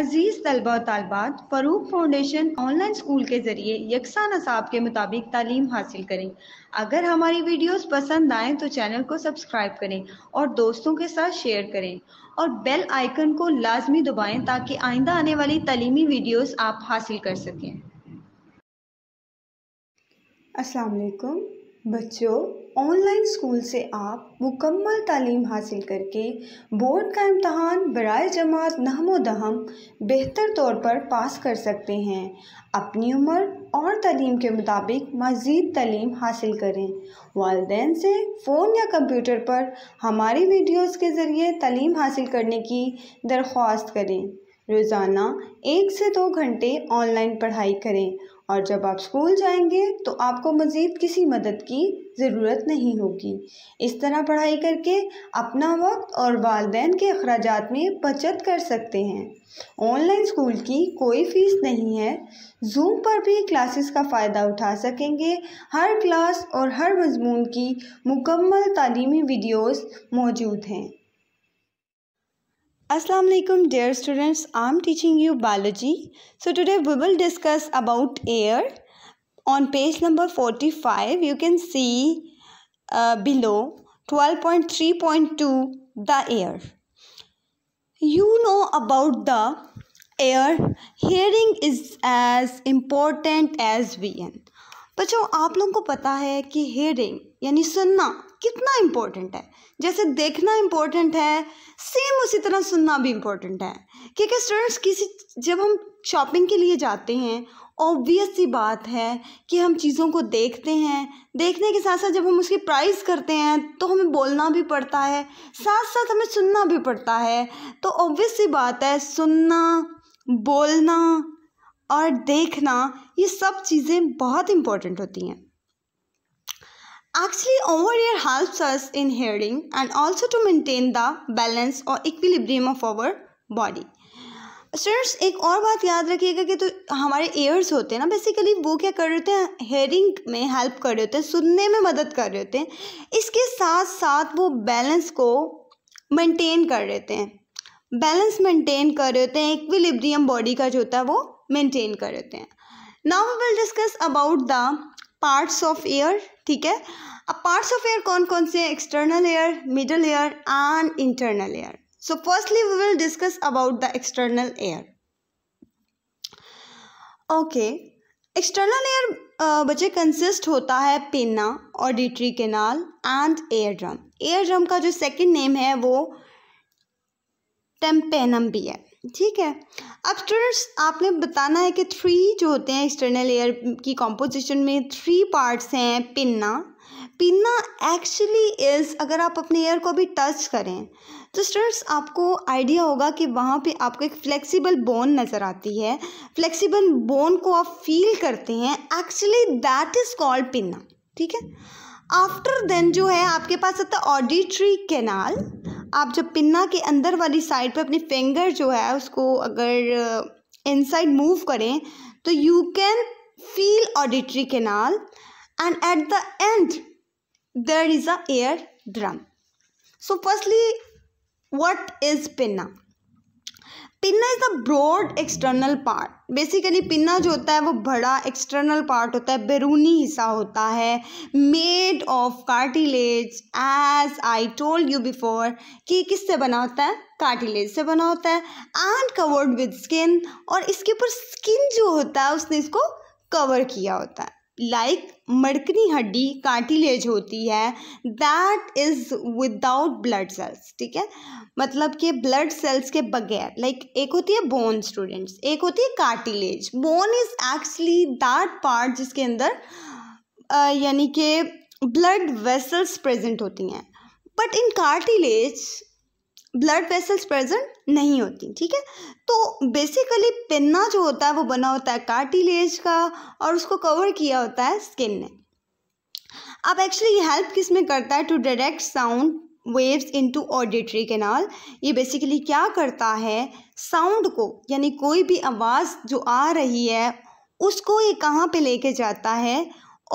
अजीज तलबा तलबात फ़रूक फाउंडेशन ऑनलाइन स्कूल के ज़रिए यकसा नसाब के मुताबिक तालीम हासिल करें अगर हमारी वीडियोस पसंद आएँ तो चैनल को सब्सक्राइब करें और दोस्तों के साथ शेयर करें और बेल आइकन को लाजमी दबाएं ताकि आइंदा आने वाली तलीमी वीडियोस आप हासिल कर सकें असलकुम बच्चों ऑनलाइन स्कूल से आप मुकम्मल तालीम हासिल करके बोर्ड का इम्तहान बरए जमात नहमोदहम बेहतर तौर पर पास कर सकते हैं अपनी उम्र और तलीम के मुताबिक मज़ीद तलीम हासिल करें वालदे से फ़ोन या कंप्यूटर पर हमारी वीडियोज़ के ज़रिए तलीम हासिल करने की दरख्वास्त करें रोज़ाना एक से दो घंटे ऑनलाइन पढ़ाई करें और जब आप स्कूल जाएंगे तो आपको मज़ीद किसी मदद की ज़रूरत नहीं होगी इस तरह पढ़ाई करके अपना वक्त और वालदे के अखराज में बचत कर सकते हैं ऑनलाइन स्कूल की कोई फ़ीस नहीं है जूम पर भी क्लासेस का फ़ायदा उठा सकेंगे हर क्लास और हर मजमून की मुकम्मल तलीमी वीडियोज़ मौजूद हैं Assalamu alaikum dear students I'm teaching you biology so today we will discuss about air on page number 45 you can see uh, below 12.3.2 the air you know about the air hearing is as important as vision बच्चों आप लोगों को पता है कि hearing यानी सुनना कितना इम्पोर्टेंट है जैसे देखना इम्पोर्टेंट है सेम उसी तरह सुनना भी इम्पोर्टेंट है क्योंकि स्टूडेंट्स किसी जब हम शॉपिंग के लिए जाते हैं ऑब्वियस सी बात है कि हम चीज़ों को देखते हैं देखने के साथ साथ जब हम उसकी प्राइस करते हैं तो हमें बोलना भी पड़ता है साथ साथ हमें सुनना भी पड़ता है तो ऑब्वियस सी बात है सुनना बोलना और देखना ये सब चीज़ें बहुत इम्पोर्टेंट होती हैं actually over air helps us in hearing and also to maintain the balance or equilibrium of our body students एक और बात याद रखिएगा कि तो हमारे ईयर्स होते हैं ना बेसिकली वो क्या कर रहे होते हैं हेयरिंग में हेल्प कर रहे होते हैं सुनने में मदद कर रहे होते हैं इसके साथ साथ वो बैलेंस को मेंटेन कर रहे होते हैं बैलेंस मेंटेन कर रहे होते हैं इक्विलिब्रियम बॉडी का जो होता है वो मेंटेन कर रहे होते हैं now we will discuss about the parts of ear ठीक है अब पार्ट्स ऑफ एयर कौन कौन से हैं external ear middle ear and internal ear so firstly we will discuss about the external ear okay external ear बच्चे consist होता है pinna auditory canal and eardrum eardrum का जो second name है वो टेम्पेनम भी है ठीक है अब स्टूडेंट्स आपने बताना है कि थ्री जो होते हैं एक्सटर्नल एयर की कॉम्पोजिशन में थ्री पार्ट्स हैं पिन्ना पिन्ना एक्चुअली इज़ अगर आप अपने एयर को भी टच करें तो स्टूडेंट्स आपको आइडिया होगा कि वहाँ पे आपको एक फ्लेक्सिबल बोन नज़र आती है फ्लेक्सिबल बोन को आप फील करते हैं actually that is called pinna ठीक है आफ्टर देन जो है आपके पास आता है ऑडिट्री कैनाल आप जब पिन्ना के अंदर वाली साइड पर अपनी फिंगर जो है उसको अगर इनसाइड मूव करें तो you can feel auditory canal and at the end there is a eardrum so firstly what is pinna pinna is the broad external part basically pinna जो होता है वो बड़ा एक्सटर्नल पार्ट होता है बैरूनी हिस्सा होता है made of cartilage as I told you before कि किससे बना होता है कार्टिलेज से बना होता है एंड कवर्ड विद स्किन और इसके ऊपर स्किन जो होता है उसने इसको कवर किया होता है लाइक मड़कनी हड्डी कार्टिलेज होती है that is without blood cells ठीक है मतलब कि ब्लड सेल्स के बगैर लाइक like, एक होती है बोन स्टूडेंट्स एक होती है cartilage bone is actually that part जिसके अंदर यानी कि ब्लड वेसल्स प्रेजेंट होती हैं but in cartilage blood vessels present नहीं होती ठीक है तो बेसिकली पिन्ना जो होता है वो बना होता है कार्टिलेज का और उसको कवर किया होता है स्किन ने अब एक्चुअली ये हेल्प किस में करता है to direct sound waves into auditory canal ये बेसिकली क्या करता है साउंड को यानी कोई भी आवाज़ जो आ रही है उसको ये कहाँ पे लेके जाता है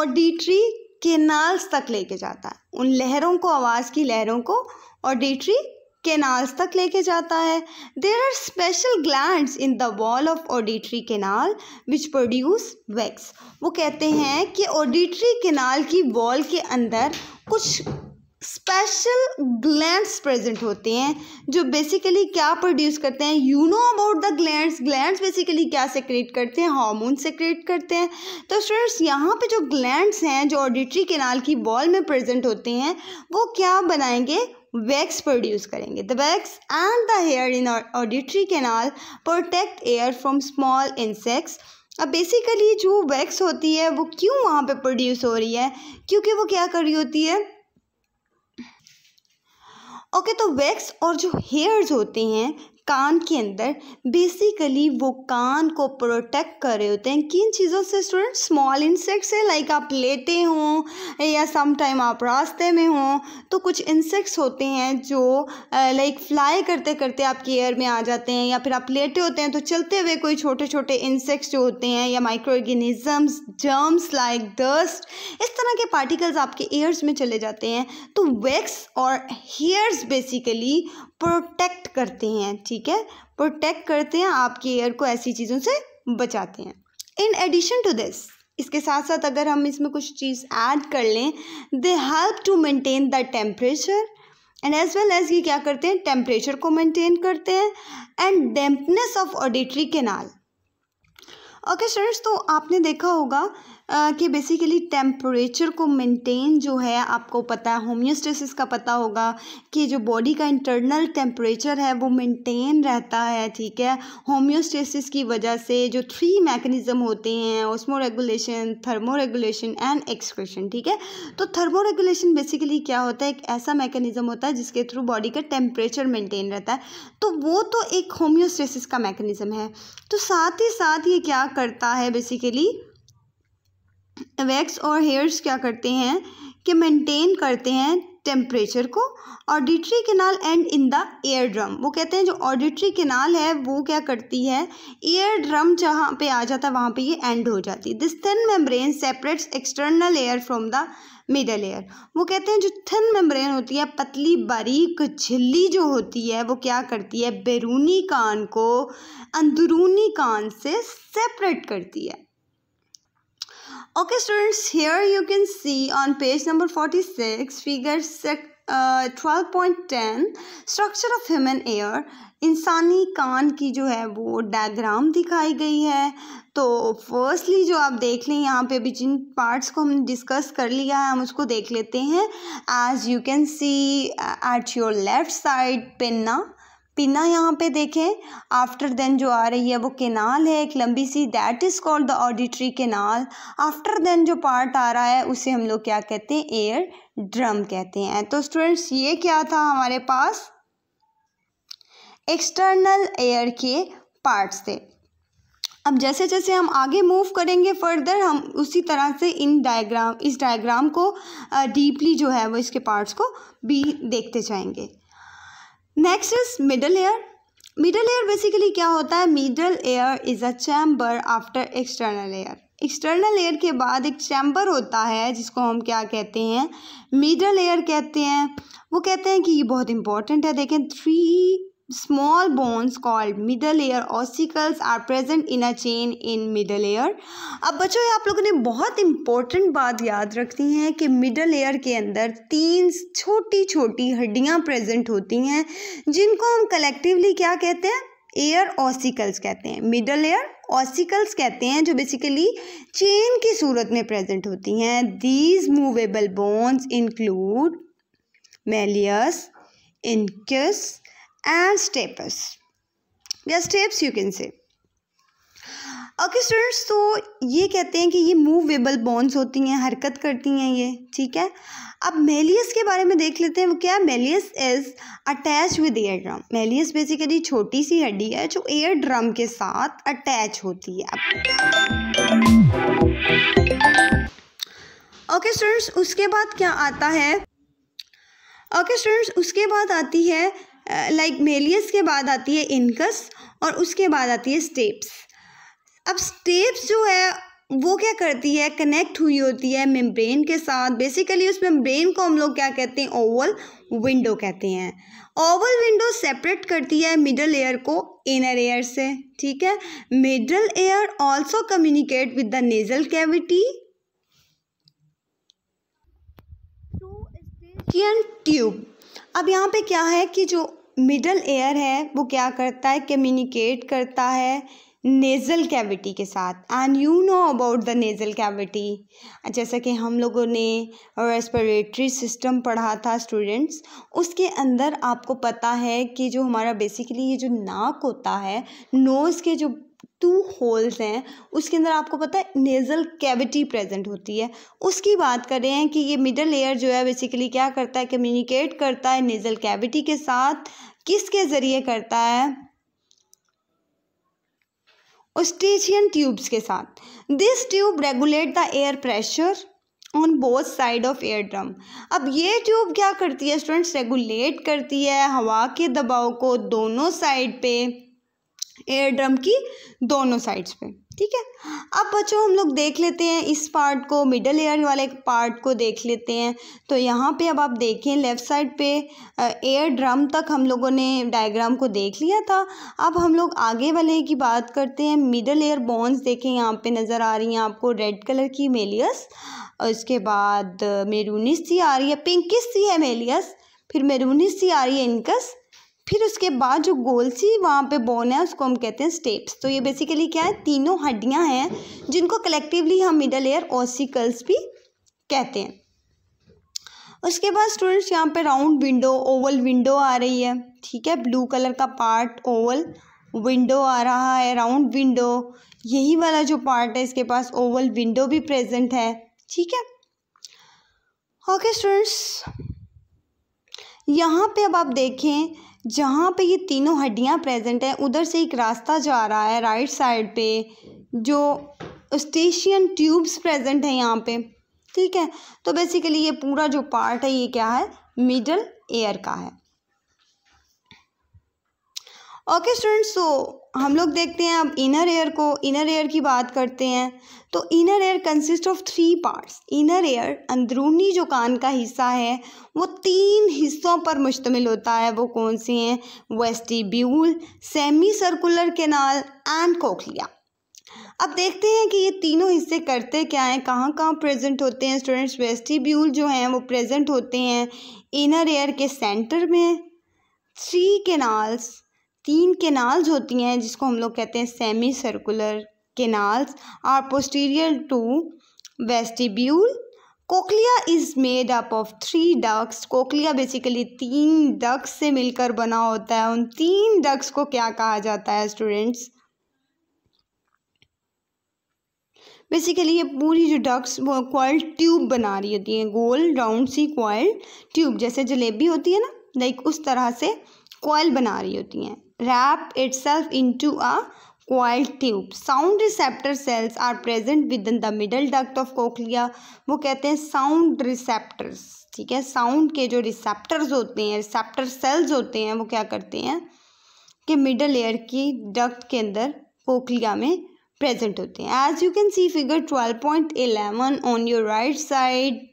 ऑडिटरी केनाल्स तक लेके जाता है उन लहरों को आवाज़ की लहरों को ऑडिटरी केनाल्स तक लेके जाता है there are special gland in the wall of auditory canal which produce wax वो कहते हैं कि ऑडिट्री केनाल की वॉल के अंदर कुछ स्पेशल ग्लैंड्स प्रेजेंट होते हैं जो बेसिकली क्या प्रोड्यूस करते हैं you know about the glands glands basically क्या सेक्रेट करते हैं हार्मोन सेक्रेट करते हैं तो स्टूडेंट्स यहाँ पे जो ग्लैंड्स हैं जो ऑडिटरी केनाल की बॉल में प्रेजेंट होते हैं वो क्या बनाएंगे वैक्स प्रोड्यूस करेंगे the wax and the hair in auditory canal protect ear from small insects अब बेसिकली जो वैक्स होती है वो क्यों वहाँ पे प्रोड्यूस हो रही है क्योंकि वो क्या कर रही होती है ओके okay, तो वैक्स और जो हेयर्स होते हैं कान के अंदर बेसिकली वो कान को प्रोटेक्ट कर रहे होते हैं किन चीज़ों से स्टूडेंट स्मॉल इंसेक्ट्स है लाइक आप लेटे हों या सम टाइम आप रास्ते में हों तो कुछ इंसेक्ट्स होते हैं जो लाइक फ्लाई करते करते आपके एयर में आ जाते हैं या फिर आप लेटे होते हैं तो चलते हुए कोई छोटे छोटे इंसेक्ट्स जो होते हैं या microorganisms germs like dust इस तरह के पार्टिकल्स आपके एयर्स में चले जाते हैं तो वेक्स और हेयर्स बेसिकली प्रोटेक्ट करते हैं ठीक है प्रोटेक्ट करते हैं आपके एयर को ऐसी चीज़ों से बचाते हैं इन एडिशन टू दिस इसके साथ साथ अगर हम इसमें कुछ चीज़ ऐड कर लें they help to maintain the temperature and as well as ये क्या करते हैं टेम्परेचर को मेंटेन करते हैं and dampness of auditory canal okay students तो आपने देखा होगा कि बेसिकली टेम्परेचर को मेंटेन जो है आपको पता है होम्योस्टेसिस का पता होगा कि जो बॉडी का इंटरनल टेम्परेचर है वो मेंटेन रहता है ठीक है होम्योस्टेसिस की वजह से जो थ्री मैकेनिज़्म होते हैं osmoregulation thermoregulation and excretion ठीक है तो थर्मो रेगुलेशन बेसिकली क्या होता है एक ऐसा मैकेनिज़्म होता है जिसके थ्रू बॉडी का टेम्परेचर मेंटेन रहता है तो वो तो एक होम्योस्टेसिस का मैकेनिज़्म है तो साथ ही साथ ये क्या करता है बेसिकली वैक्स और हेयर्स क्या करते हैं कि मेंटेन करते हैं टेम्परेचर को auditory canal and in the eardrum वो कहते हैं जो ऑडिट्री केनाल है वो क्या करती है एयर ड्रम जहाँ पे आ जाता है वहाँ पे ये एंड हो जाती है this thin membrane separates external ear from the middle ear वो कहते हैं जो थिन मेम्ब्रेन होती है पतली बारीक झिल्ली जो होती है वो क्या करती है बैरूनी कान को अंदरूनी कान से सेपरेट करती है Okay students, here you can see on page number 46, figure point 12.10 structure of human ear इंसानी कान की जो है वो डायग्राम दिखाई गई है तो फर्स्टली जो आप देख लें यहाँ पे भी जिन पार्ट्स को हमने डिस्कस कर लिया है हम उसको देख लेते हैं as you can see at your left side pinna pinna यहाँ पे देखें आफ्टर देन जो आ रही है वो केनाल है एक लंबी सी that is called the auditory canal after then जो पार्ट आ रहा है उसे हम लोग क्या कहते हैं एयर ड्रम कहते हैं तो स्टूडेंट्स ये क्या था हमारे पास एक्सटर्नल एयर के पार्ट्स थे अब जैसे जैसे हम आगे मूव करेंगे फर्दर हम उसी तरह से इन डायग्राम इस डायग्राम को डीपली जो है वो इसके पार्ट्स को भी देखते जाएंगे next is middle ear middle ear basically क्या होता है middle ear is a chamber after external ear external ear के बाद एक चैम्बर होता है जिसको हम क्या कहते हैं मिडल एयर कहते हैं वो कहते हैं कि ये बहुत इंपॉर्टेंट है देखें three small bones called middle layer ossicles are present in a chain in middle layer अब बच्चों आप लोगों ने बहुत इंपॉर्टेंट बात याद रखनी है कि मिडल लेयर के अंदर तीन छोटी छोटी हड्डियाँ प्रेजेंट होती हैं जिनको हम कलेक्टिवली क्या कहते हैं एयर ऑसिकल्स कहते हैं मिडल एयर ऑसिकल्स कहते हैं जो बेसिकली चेन की सूरत में प्रेजेंट होती हैं these movable bones include malleus incus and steps They steps you can say. Okay students तो ये कहते हैं कि ये मूवेबल बोन्स होती हैं हरकत करती हैं ये ठीक है अब मेलियस के बारे में देख लेते हैं वो क्या malleus is attach with eardrum malleus basically छोटी सी हड्डी है जो एयर ड्रम के साथ अटैच होती है ओके स्टूडेंट्स उसके बाद क्या आता है ओके स्टूडेंट्स उसके बाद आती है लाइक मेलियस के बाद आती है इनकस और उसके बाद आती है स्टेप्स अब स्टेप्स जो है वो क्या करती है कनेक्ट हुई होती है मेम्ब्रेन के साथ बेसिकली उस मेम्ब्रेन को हम लोग क्या कहते हैं ओवल विंडो कहते हैं ओवल विंडो सेपरेट करती है मिडल एयर को इनर एयर से ठीक है middle ear also communicate with the nasal cavity tube अब यहाँ पे क्या है कि जो मिडल एयर है वो क्या करता है कम्युनिकेट करता है नेज़ल कैविटी के साथ and you know about the nasal cavity जैसा कि हम लोगों ने रेस्परेटरी सिस्टम पढ़ा था स्टूडेंट्स उसके अंदर आपको पता है कि जो हमारा बेसिकली ये जो नाक होता है नोज़ के जो टू होल्स हैं उसके अंदर आपको पता है नेज़ल कैविटी प्रेजेंट होती है उसकी बात करें कि ये मिडल लेयर जो है बेसिकली क्या करता है कम्युनिकेट करता है नेज़ल कैविटी के साथ किसके ज़रिए करता है ऑस्टेशियन ट्यूब्स के साथ this tube regulate the air pressure on both side of eardrum अब ये ट्यूब क्या करती है स्टूडेंट्स रेगुलेट करती है हवा के दबाव को दोनों साइड पे एयर ड्रम की दोनों साइड्स पे ठीक है अब बच्चों हम लोग देख लेते हैं इस पार्ट को मिडल एयर वाले पार्ट को देख लेते हैं तो यहाँ पे अब आप देखें लेफ़्ट साइड पे एयर ड्रम तक हम लोगों ने डायग्राम को देख लिया था अब हम लोग आगे वाले की बात करते हैं मिडल एयर बॉन्स देखें यहाँ पे नज़र आ रही हैं आपको रेड कलर की मेलियस और इसके बाद मेरूनिस सी आ रही है पिंकिस सी है मेलियस फिर मेरूनिस सी आ रही है इनकस फिर उसके बाद जो गोल सी वहाँ पे बोन है उसको हम कहते हैं स्टेप्स तो ये बेसिकली क्या है तीनों हड्डियाँ हैं जिनको कलेक्टिवली हम मिडल एयर ओसिकल्स भी कहते हैं उसके बाद स्टूडेंट्स यहाँ पे राउंड विंडो ओवल विंडो आ रही है ठीक है ब्लू कलर का पार्ट ओवल विंडो आ रहा है राउंड विंडो यही वाला जो पार्ट है इसके पास ओवल विंडो भी प्रेजेंट है ठीक है ओके स्टूडेंट्स यहाँ पे अब आप देखें जहाँ पे ये तीनों हड्डियाँ प्रेजेंट है उधर से एक रास्ता जा रहा है राइट साइड पे जो स्टेशियन ट्यूब्स प्रेजेंट है यहाँ पे ठीक है तो बेसिकली ये पूरा जो पार्ट है ये क्या है मिडल एयर का है ओके स्टूडेंट्स सो हम लोग देखते हैं अब इनर एयर को इनर एयर की बात करते हैं तो inner ear consist of three parts inner ear अंदरूनी जो कान का हिस्सा है वो तीन हिस्सों पर मुश्तमिल होता है वो कौन से हैं vestibule semicircular canal and cochlea अब देखते हैं कि ये तीनों हिस्से करते क्या हैं कहाँ कहाँ प्रेजेंट होते हैं स्टूडेंट्स वेस्टिब्यूल जो हैं वो प्रेजेंट होते हैं इनर एयर के सेंटर में थ्री केनाल्स तीन केनाल्स होती हैं जिसको हम लोग कहते हैं semicircular canals are posterior to vestibule cochlea is made up of three ducts cochlea basically तीन डक्स से मिलकर बना होता है उन तीन डक्स को क्या कहा जाता है स्टूडेंट्स बेसिकली ये पूरी जो डक्स वो क्वाइल ट्यूब बना रही होती है गोल राउंड सी क्वाइल ट्यूब जैसे जलेबी होती है ना लाइक उस तरह से क्वाइल बना रही होती हैं wrap itself into a coiled tube sound receptor cells are present within the middle duct of cochlea वो कहते हैं sound receptors ठीक है sound के जो receptors होते हैं receptor cells होते हैं वो क्या करते हैं कि middle layer की duct के अंदर cochlea में present होते हैं as you can see figure 12.11 on your right side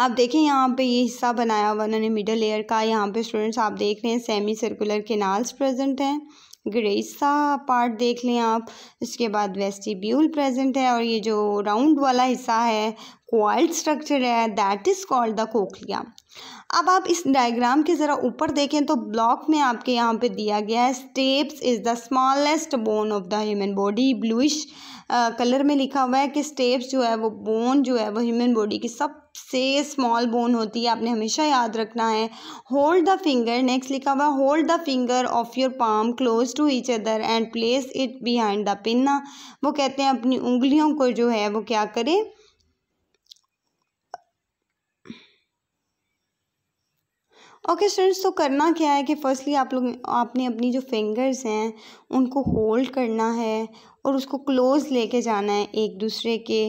आप देखें यहाँ पे ये हिस्सा बनाया हुआ उन्होंने मिडल लेयर का यहाँ पे स्टूडेंट्स आप देख रहे हैं सेमी सर्कुलर केनाल्स प्रेजेंट हैं ग्रेसा सा पार्ट देख लें आप इसके बाद वेस्टिब्यूल प्रेजेंट है और ये जो राउंड वाला हिस्सा है क्वाइल्ड स्ट्रक्चर है that is called the cochlea अब आप इस डायग्राम के ज़रा ऊपर देखें तो ब्लॉक में आपके यहाँ पे दिया गया है stapes is the smallest bone of the human body bluish colour में लिखा हुआ है कि स्टेप्स जो है वो बोन जो है वो ह्यूमन बॉडी की सब सबसे स्मॉल बोन होती है आपने हमेशा याद रखना है होल्ड द फिंगर नेक्स्ट लिखा हुआ hold the finger of your palm close to each other and place it behind the pinna वो कहते हैं अपनी उंगलियों को जो है वो क्या करें ओके okay, स्टूडेंट्स तो करना क्या है कि फर्स्टली आप लोग आपने अपनी जो फिंगर्स हैं उनको होल्ड करना है और उसको क्लोज़ लेके जाना है एक दूसरे के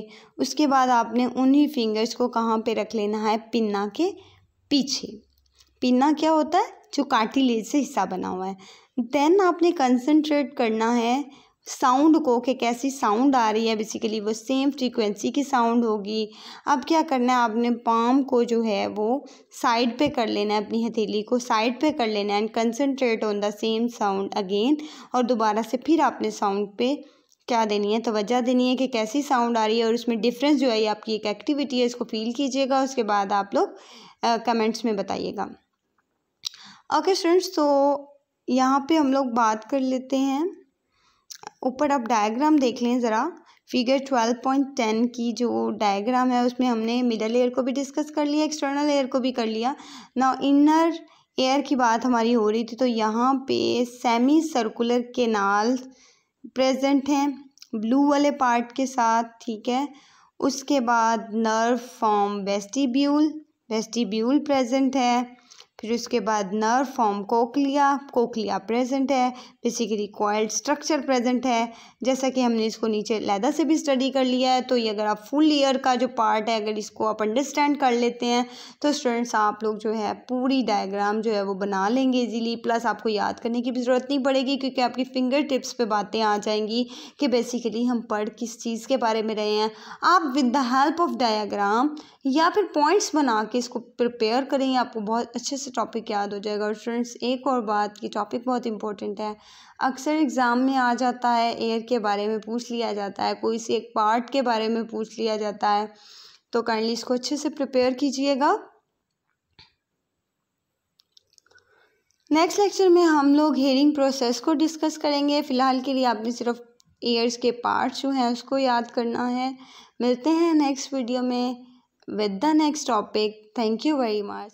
उसके बाद आपने उन्हीं फिंगर्स को कहाँ पे रख लेना है पिन्ना के पीछे पिन्ना क्या होता है जो कार्टिलेज से हिस्सा बना हुआ है देन आपने कंसनट्रेट करना है साउंड को कि कैसी साउंड आ रही है बेसिकली वो सेम फ्रीक्वेंसी की साउंड होगी अब क्या करना है आपने पाम को जो है वो साइड पे कर लेना है अपनी हथेली को साइड पे कर लेना है and concentrate on the same sound again और दोबारा से फिर आपने साउंड पे क्या देनी है तोज्जा देनी है कि कैसी साउंड आ रही है और उसमें डिफरेंस जो है ये आपकी एक एक्टिविटी है इसको फील कीजिएगा उसके बाद आप लोग कमेंट्स में बताइएगा ओके स्टूडेंट्स तो यहाँ पे हम लोग बात कर लेते हैं ऊपर आप डायग्राम देख लें ज़रा फिगर ट्वेल्व पॉइंट टेन की जो डायग्राम है उसमें हमने मिडल एयर को भी डिस्कस कर लिया एक्सटर्नल एयर को भी कर लिया ना इनर एयर की बात हमारी हो रही थी तो यहाँ पे सेमी सर्कुलर केनाल प्रेजेंट हैं ब्लू वाले पार्ट के साथ ठीक है उसके बाद nerve form vestibule vestibule present है फिर उसके बाद nerve form cochlea cochlea present है बेसिकली कॉइल्ड स्ट्रक्चर प्रेजेंट है जैसा कि हमने इसको नीचे लैदा से भी स्टडी कर लिया है तो ये अगर आप फुल ईयर का जो पार्ट है अगर इसको आप अंडरस्टैंड कर लेते हैं तो स्टूडेंट्स आप लोग जो है पूरी डायग्राम जो है वो बना लेंगे इजीली प्लस आपको याद करने की भी ज़रूरत नहीं पड़ेगी क्योंकि आपकी फिंगर टिप्स पर बातें आ जाएंगी कि बेसिकली हम पढ़ किस चीज़ के बारे में रहे हैं आप with the help of diagram या फिर पॉइंट्स बना के इसको प्रिपेयर करें आपको बहुत अच्छे से टॉपिक याद हो जाएगा और फ्रेंड्स एक और बात कि टॉपिक बहुत इंपॉर्टेंट है अक्सर एग्ज़ाम में आ जाता है एयर के बारे में पूछ लिया जाता है कोई से एक पार्ट के बारे में पूछ लिया जाता है तो काइंडली इसको अच्छे से प्रिपेयर कीजिएगा नेक्स्ट लेक्चर में हम लोग हेयरिंग प्रोसेस को डिस्कस करेंगे फ़िलहाल के लिए आपने सिर्फ ईयर्स के पार्ट्स जो हैं उसको याद करना है मिलते हैं नेक्स्ट वीडियो में with the next topic. Thank you very much.